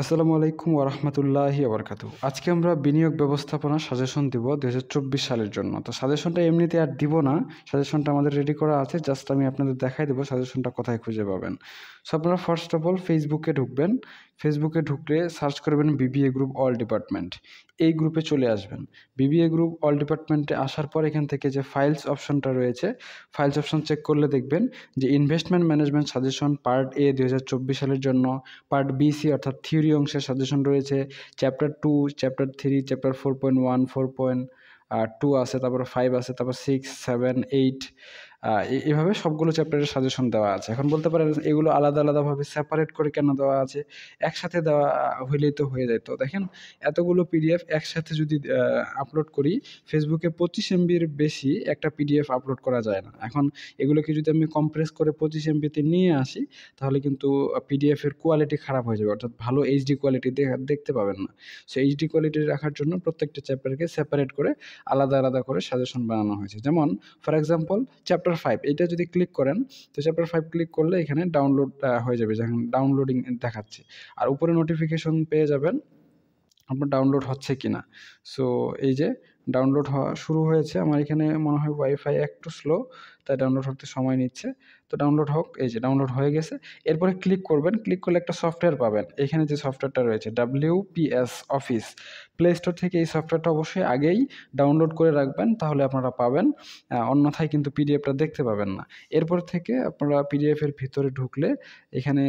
আসসালামু আলাইকুম ওরহমতুল্লাহি আবরকাত আজকে আমরা বিনিয়োগ ব্যবস্থাপনা সাজেশন দিব দু সালের জন্য তো সাজেশনটা এমনিতে আর দিব না সাজেশনটা আমাদের রেডি করা আছে জাস্ট আমি আপনাদের দেখাই দেবো সাজেশনটা কোথায় খুঁজে পাবেন সো আপনারা ফার্স্ট অফ অল ফেসবুকে ঢুকবেন ফেসবুকে ঢুকলে সার্চ করবেন বিবিএ গ্রুপ অল ডিপার্টমেন্ট এই গ্রুপে চলে আসবেন বিবিএ গ্রুপ অল ডিপার্টমেন্টে আসার পর এখান থেকে যে ফাইলস অপশনটা রয়েছে ফাইলস অপশন চেক করলে দেখবেন যে investment management suggestion part A দু সালের জন্য পার্ট বিসি অর্থাৎ থিওরি থিওরি অংশের সাজেশন রয়েছে chapter two chapter three chapter four point one four point two আছে তারপর ফাইভ আছে তারপর সিক্স সেভেন এইট এভাবে সবগুলো চ্যাপ্টারের সাজেশন দেওয়া আছে এখন বলতে পারেন এগুলো আলাদা আলাদাভাবে সেপারেট করে কেন দেওয়া আছে একসাথে দেওয়া হইলেই তো হয়ে যেত দেখেন এতগুলো পিডিএফ একসাথে যদি আপলোড করি ফেসবুকে পঁচিশ এমবির বেশি একটা পিডিএফ আপলোড করা যায় না এখন এগুলোকে যদি আমি কম্প্রেস করে পঁচিশ এমবিতে নিয়ে আসি তাহলে কিন্তু পিডিএফের কোয়ালিটি খারাপ হয়ে যাবে অর্থাৎ ভালো এইচডি কোয়ালিটি দেখতে পাবেন না সো এইচডি কোয়ালিটি রাখার জন্য প্রত্যেকটা চ্যাপ্টারকে সেপারেট করে আলাদা আলাদা করে সাজেশন বানানো হয়েছে যেমন for example chapter chapter five এটা যদি ক্লিক করেন তো চ্যাপ্টার ফাইভ ক্লিক করলে এখানে ডাউনলোড হয়ে যাবে যেমন ডাউনলোডিং দেখাচ্ছে আর উপরে নোটিফিকেশন পেয়ে যাবেন আপনার ডাউনলোড হচ্ছে কি না সো এই যে ডাউনলোড হওয়া শুরু হয়েছে আমার এখানে মনে হয় ওয়াইফাই একটু স্লো তাই ডাউনলোড হতে সময় নিচ্ছে তো ডাউনলোড হোক এই যে ডাউনলোড হয়ে গেছে এরপরে ক্লিক করবেন ক্লিক করলে একটা সফটওয়্যার পাবেন এখানে যে সফটওয়্যারটা রয়েছে ডাব্লিউপিএস অফিস প্লে স্টোর থেকে এই সফটওয়্যারটা অবশ্যই আগেই ডাউনলোড করে রাখবেন তাহলে আপনারা পাবেন অন্যথায় কিন্তু পিডিএফটা দেখতে পাবেন না এরপর থেকে আপনারা পিডিএফের ভিতরে ঢুকলে এখানে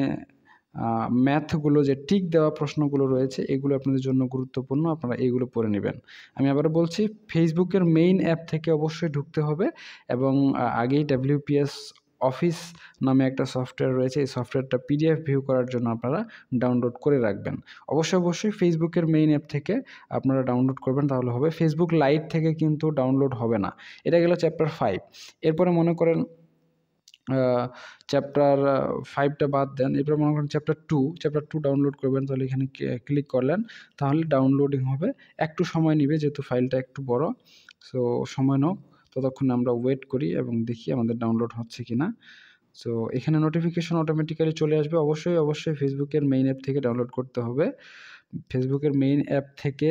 ম্যাথগুলো যে টিক দেওয়া প্রশ্নগুলো রয়েছে এগুলো আপনাদের জন্য গুরুত্বপূর্ণ আপনারা এইগুলো পড়ে নেবেন আমি আবার বলছি ফেসবুকের মেইন অ্যাপ থেকে অবশ্যই ঢুকতে হবে এবং আগেই ডাব্লিউপিএস অফিস নামে একটা সফটওয়্যার রয়েছে এই সফটওয়্যারটা পিডিএফ ভিউ করার জন্য আপনারা ডাউনলোড করে রাখবেন অবশ্যই অবশ্যই ফেসবুকের মেইন অ্যাপ থেকে আপনারা ডাউনলোড করবেন তাহলে হবে ফেসবুক লাইট থেকে কিন্তু ডাউনলোড হবে না এটা গেল চ্যাপ্টার ফাইভ এরপরে মনে করেন চ্যাপ্টার ফাইভটা বাদ দেন এরপর মনে করেন chapter two chapter two download করবেন তাহলে এখানে ক্লিক করলেন তাহলে ডাউনলোডিং হবে একটু সময় নেবে যেহেতু ফাইলটা একটু বড় সো সময় নাও ততক্ষণ আমরা ওয়েট করি এবং দেখি আমাদের ডাউনলোড হচ্ছে কি না সো এখানে নোটিফিকেশন অটোমেটিক্যালি চলে আসবে অবশ্যই অবশ্যই ফেসবুকের মেইন অ্যাপ থেকে ডাউনলোড করতে হবে ফেসবুকের মেইন অ্যাপ থেকে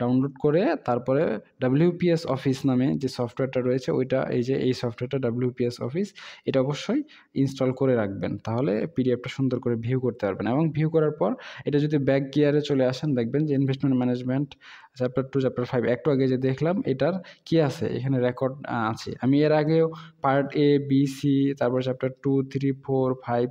ডাউনলোড করে তারপরে ডাব্লিউপিএস অফিস নামে যে সফটওয়্যারটা রয়েছে ওইটা এই যে এই সফটওয়্যারটা ডাব্লিউপিএস অফিস এটা অবশ্যই ইনস্টল করে রাখবেন তাহলে পিডিএফটা সুন্দর করে ভিউ করতে পারবেন এবং ভিউ করার পর এটা যদি ব্যাক গিয়ারে চলে আসেন দেখবেন যে investment management chapter two chapter five একটু আগে যে দেখলাম এটার কি আছে এখানে রেকর্ড আছে আমি এর আগেও পার্ট এ বি সি তারপর chapter two three four five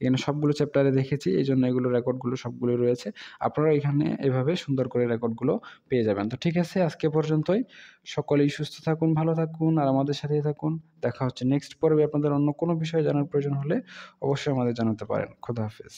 এখানে সবগুলো চ্যাপ্টারে দেখেছি এই জন্য এগুলো রেকর্ডগুলো সবগুলো রয়েছে আপনারা এখানে এভাবে সুন্দর করে রেকর্ডগুলো ভিডিওগুলো পেয়ে যাবেন তো ঠিক আছে আজকে পর্যন্তই সকলেই সুস্থ থাকুন ভালো থাকুন আর আমাদের সাথেই থাকুন দেখা হচ্ছে নেক্সট পর্বে আপনাদের অন্য কোনো বিষয়ে জানার প্রয়োজন হলে অবশ্যই আমাদের জানাতে পারেন খোদা হাফেজ